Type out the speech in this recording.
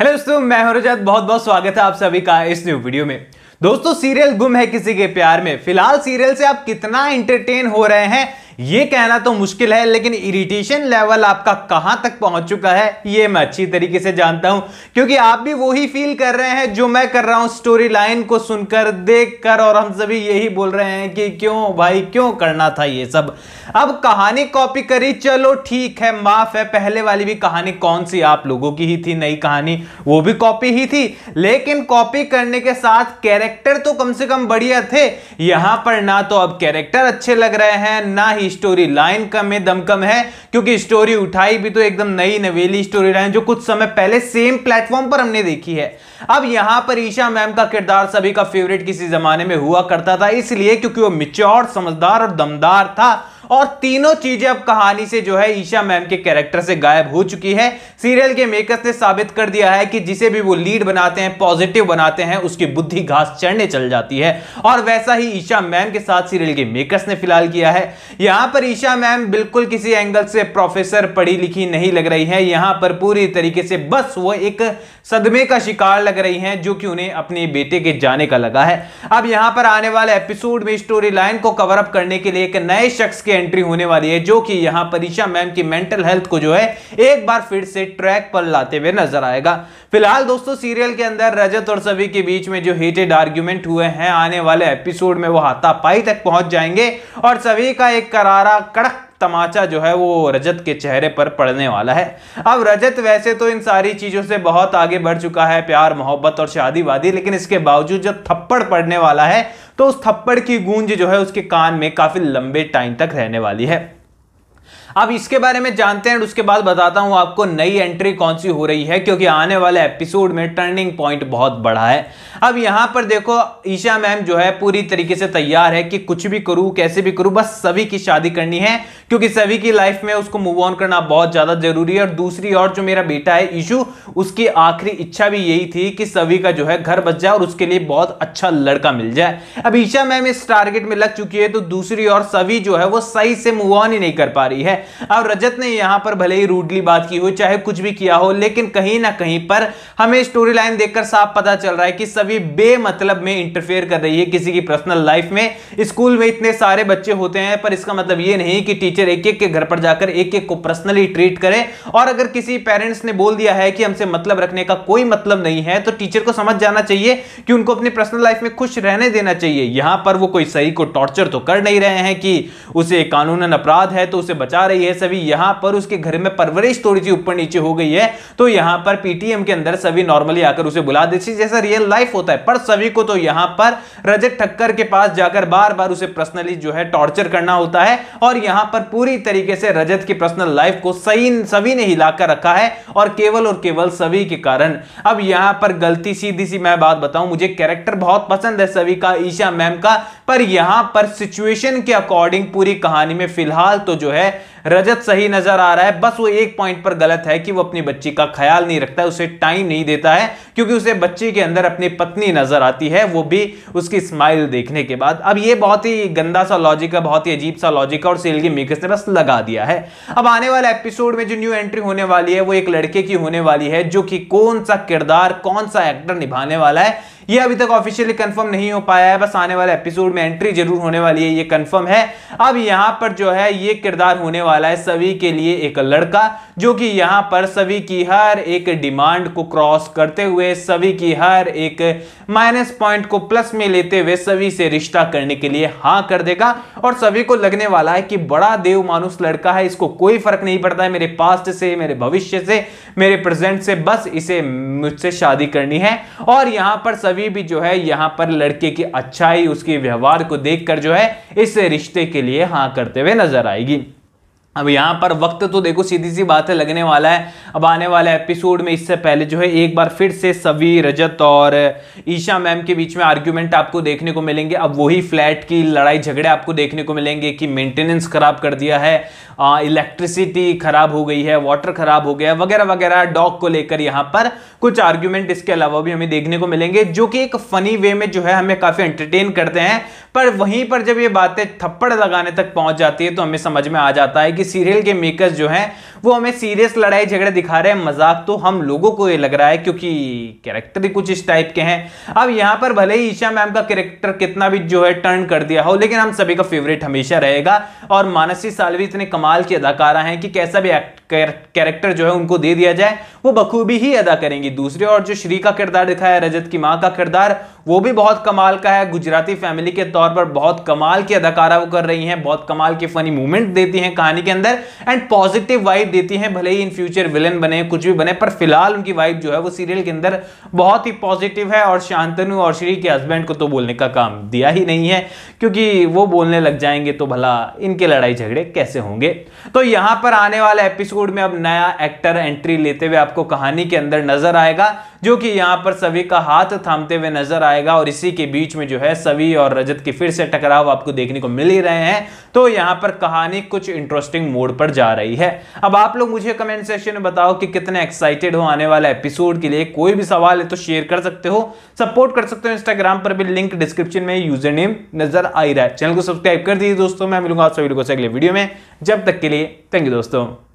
hello दोस्तों मैं हूं रजत बहुत बहुत स्वागत है आप सभी का इस न्यू वीडियो में दोस्तों सीरियल गुम है किसी के प्यार में फिलहाल सीरियल से आप कितना एंटरटेन हो रहे हैं ये कहना तो मुश्किल है लेकिन इरिटेशन लेवल आपका कहां तक पहुंच चुका है ये मैं अच्छी तरीके से जानता हूं क्योंकि आप भी वही फील कर रहे हैं जो मैं कर रहा हूं स्टोरी लाइन को सुनकर देखकर और हम सभी यही बोल रहे हैं कि क्यों भाई क्यों करना था ये सब अब कहानी कॉपी करी चलो ठीक है माफ है पहले वाली भी कहानी कौन सी आप लोगों की ही थी नई कहानी वो भी कॉपी ही थी लेकिन कॉपी करने के साथ कैरेक्टर तो कम से कम बढ़िया थे यहां पर ना तो अब कैरेक्टर अच्छे लग रहे हैं ना ही स्टोरी लाइन कम है दमकम है क्योंकि स्टोरी उठाई भी तो एकदम नई नवेली स्टोरी लाइन जो कुछ समय पहले सेम प्लेटफॉर्म पर हमने देखी है अब यहां पर ईशा मैम का किरदार सभी का फेवरेट किसी जमाने में हुआ करता था इसलिए क्योंकि वो मिच्योर समझदार और दमदार था और तीनों चीजें अब कहानी से जो है ईशा मैम के कैरेक्टर से गायब हो चुकी है सीरियल के मेकर्स ने साबित कर दिया है कि जिसे भी वो लीड बनाते हैं पॉजिटिव बनाते हैं उसकी बुद्धि घास चढ़ने चल जाती है और वैसा ही ईशा मैम के साथ सीरियल के मेकर्स ने फिलहाल किया है यहां पर ईशा मैम बिल्कुल किसी एंगल से प्रोफेसर पढ़ी लिखी नहीं लग रही है यहां पर पूरी तरीके से बस वो एक सदमे का शिकार लग रही है जो कि उन्हें अपने बेटे के जाने का लगा है अब यहां पर आने वाले एपिसोड में स्टोरी लाइन को कवरअप करने के लिए एक नए शख्स के एंट्री होने वाली है जो कि यहाँ परीक्षा मैम की मेंटल हेल्थ को जो है एक बार फिर से ट्रैक पर लाते हुए नजर आएगा फिलहाल दोस्तों सीरियल के अंदर रजत और सभी के बीच में जो हेटेड आर्ग्यूमेंट हुए हैं आने वाले एपिसोड में वो हाथापाई तक पहुंच जाएंगे और सभी का एक करारा कड़क तमाचा जो है वो रजत के चेहरे पर पड़ने वाला है अब रजत वैसे तो इन सारी चीज़ों से बहुत आगे बढ़ चुका है प्यार मोहब्बत और शादी वादी लेकिन इसके बावजूद जब थप्पड़ पड़ने वाला है तो उस थप्पड़ की गूंज जो है उसके कान में काफ़ी लंबे टाइम तक रहने वाली है अब इसके बारे में जानते हैं और उसके बाद बताता हूं आपको नई एंट्री कौन सी हो रही है क्योंकि आने वाले एपिसोड में टर्निंग पॉइंट बहुत बड़ा है अब यहां पर देखो ईशा मैम जो है पूरी तरीके से तैयार है कि कुछ भी करूं कैसे भी करूं बस सभी की शादी करनी है क्योंकि सभी की लाइफ में उसको मूव ऑन करना बहुत ज्यादा जरूरी है और दूसरी और जो मेरा बेटा है ईशू उसकी आखिरी इच्छा भी यही थी कि सभी का जो है घर बच जाए और उसके लिए बहुत अच्छा लड़का मिल जाए अब ईशा मैम इस टारगेट में लग चुकी है तो दूसरी और सभी जो है वो सही से मूव ऑन ही नहीं कर पा रही है अब रजत ने यहां पर भले ही रूडली बात की हो चाहे कुछ भी किया हो लेकिन कहीं ना कहीं पर हमें स्टोरी लाइन देखकर साफ पता चल रहा है कि सभी बेमतलब में इंटरफेयर कर रही है किसी की पर्सनल लाइफ में स्कूल में इतने सारे बच्चे होते हैं पर इसका मतलब ये नहीं कि टीचर एक एक के घर पर जाकर एक एक को पर्सनली ट्रीट करें और अगर किसी पेरेंट्स ने बोल दिया है कि हमसे मतलब रखने का कोई मतलब नहीं है तो टीचर को समझ जाना चाहिए कि उनको अपनी पर्सनल लाइफ में खुश रहने देना चाहिए यहां पर वो कोई सही को टॉर्चर तो कर नहीं रहे हैं कि उसे कानूनन अपराध है तो उसे बचा रही है सभी यहां पर उसके घर में परवरिश थोड़ी सी ऊपर नीचे हो गई है तो यहां पर पीटीएम के अंदर सभी नॉर्मली आकर उसे बुला देती जैसा रियल लाइफ होता है पर सभी को तो यहां पर रजत ठक्कर के पास जाकर बार बार उसे पर्सनली जो है टॉर्चर करना होता है और यहां पर पूरी तरीके से रजत की पर्सनल लाइफ को सही सभी ने हिलाकर रखा है और केवल और केवल सभी के कारण अब यहां पर गलती सीधी सी मैं बात बताऊं मुझे कैरेक्टर बहुत पसंद है सभी का ईशा मैम का पर यहां पर सिचुएशन के अकॉर्डिंग पूरी कहानी में फिलहाल तो जो है रजत सही नजर आ रहा है बस वो एक पॉइंट पर गलत है कि वो अपनी बच्ची का ख्याल नहीं रखता उसे टाइम नहीं देता है क्योंकि उसे बच्चे के अंदर अपनी पत्नी नजर आती है वो भी उसकी स्माइल देखने के बाद अब ये बहुत ही गंदा सा लॉजिक है बहुत ही अजीब सा लॉजिक है और सेल की मेकर्स ने बस लगा दिया है अब आने वाले एपिसोड में जो न्यू एंट्री होने वाली है वो एक लड़के की होने वाली है जो कि कौन सा किरदार कौन सा एक्टर निभाने वाला है ये अभी तक ऑफिशियली कंफर्म नहीं हो पाया है बस आने वाले एपिसोड में एंट्री जरूर होने वाली है ये कंफर्म है अब यहाँ पर जो है ये किरदार होने वाला है सभी के लिए एक लड़का जो कि यहाँ पर सभी की हर एक डिमांड को क्रॉस करते हुए सभी की हर एक माइनस पॉइंट को प्लस में लेते हुए सभी से रिश्ता करने के लिए हाँ कर देगा और सभी को लगने वाला है कि बड़ा देव मानुस लड़का है इसको कोई फर्क नहीं पड़ता है मेरे पास्ट से मेरे भविष्य से मेरे प्रेजेंट से बस इसे मुझसे शादी करनी है और यहाँ पर सभी सभी भी जो है यहाँ पर लड़के की अच्छाई उसके व्यवहार को देखकर जो है इस रिश्ते के लिए हाँ करते हुए नजर आएगी अब यहाँ पर वक्त तो देखो सीधी सी बात है लगने वाला है अब आने वाला एपिसोड में इससे पहले जो है एक बार फिर से सभी रजत और ईशा मैम के बीच में आर्ग्यूमेंट आपको देखने को मिलेंगे अब वही फ्लैट की लड़ाई झगड़े आपको देखने को मिलेंगे कि मेंटेनेंस खराब कर दिया है इलेक्ट्रिसिटी खराब हो गई है वाटर खराब हो गया वगैरह वगैरह डॉग को लेकर यहाँ पर कुछ आर्ग्यूमेंट इसके अलावा भी हमें देखने को मिलेंगे जो कि एक फनी वे में जो है हमें काफ़ी एंटरटेन करते हैं पर वहीं पर जब ये बातें थप्पड़ लगाने तक पहुँच जाती है तो हमें समझ में आ जाता है कि सीरियल के मेकर्स जो हैं वो हमें सीरियस लड़ाई झगड़े दिखा रहे हैं मजाक तो हम लोगों को ये लग रहा है क्योंकि कैरेक्टर ही कुछ इस टाइप के हैं अब यहाँ पर भले ही ईशा मैम का कैरेक्टर कितना भी जो है टर्न कर दिया हो लेकिन हम सभी का फेवरेट हमेशा रहेगा और मानसी सालवी इतने कमाल की अदाकारा हैं कि कैसा भी एक्ट कैरेक्टर जो है उनको दे दिया जाए वो बखूबी ही अदा करेंगी दूसरे और जो श्री का किरदार दिखाया है रजत की माँ का किरदार वो भी बहुत कमाल का है गुजराती फैमिली के तौर पर बहुत कमाल की अदाकारा वो कर रही हैं बहुत कमाल की फनी मूवमेंट देती हैं कहानी के अंदर एंड पॉजिटिव वाइब देती हैं भले ही इन फ्यूचर विलन बने कुछ भी बने पर फिलहाल उनकी वाइब जो है वो सीरियल के अंदर बहुत ही पॉजिटिव है और शांतनु और श्री के हस्बैंड को तो बोलने का काम दिया ही नहीं है क्योंकि वो बोलने लग जाएंगे तो भला इनके लड़ाई झगड़े कैसे होंगे तो यहाँ पर आने वाला एपिसोड बॉलीवुड में अब नया एक्टर एंट्री लेते हुए आपको कहानी के अंदर नजर आएगा जो कि यहाँ पर सभी का हाथ थामते हुए नजर आएगा और इसी के बीच में जो है सभी और रजत की फिर से टकराव आपको देखने को मिल ही रहे हैं तो यहाँ पर कहानी कुछ इंटरेस्टिंग मोड पर जा रही है अब आप लोग मुझे कमेंट सेक्शन में बताओ कि कितने एक्साइटेड हो आने वाले एपिसोड के लिए कोई भी सवाल है तो शेयर कर सकते हो सपोर्ट कर सकते हो इंस्टाग्राम पर भी लिंक डिस्क्रिप्शन में यूजर नेम नजर आ ही रहा है चैनल को सब्सक्राइब कर दीजिए दोस्तों मैं मिलूंगा आप सभी लोगों से अगले वीडियो में जब तक के लिए थैंक यू दोस्तों